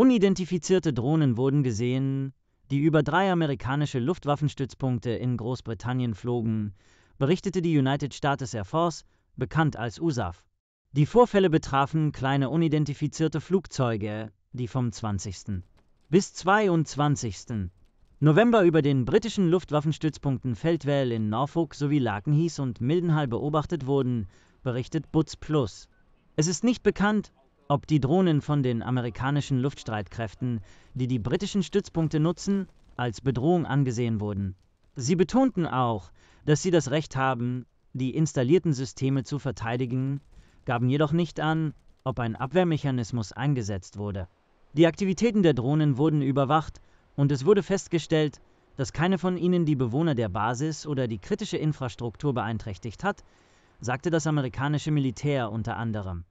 Unidentifizierte Drohnen wurden gesehen, die über drei amerikanische Luftwaffenstützpunkte in Großbritannien flogen, berichtete die United States Air Force, bekannt als USAF. Die Vorfälle betrafen kleine unidentifizierte Flugzeuge, die vom 20. bis 22. November über den britischen Luftwaffenstützpunkten Feldwell in Norfolk sowie Lakenhies und Mildenhall beobachtet wurden, berichtet Butz Plus. Es ist nicht bekannt, ob die Drohnen von den amerikanischen Luftstreitkräften, die die britischen Stützpunkte nutzen, als Bedrohung angesehen wurden. Sie betonten auch, dass sie das Recht haben, die installierten Systeme zu verteidigen, gaben jedoch nicht an, ob ein Abwehrmechanismus eingesetzt wurde. Die Aktivitäten der Drohnen wurden überwacht und es wurde festgestellt, dass keine von ihnen die Bewohner der Basis oder die kritische Infrastruktur beeinträchtigt hat, sagte das amerikanische Militär unter anderem.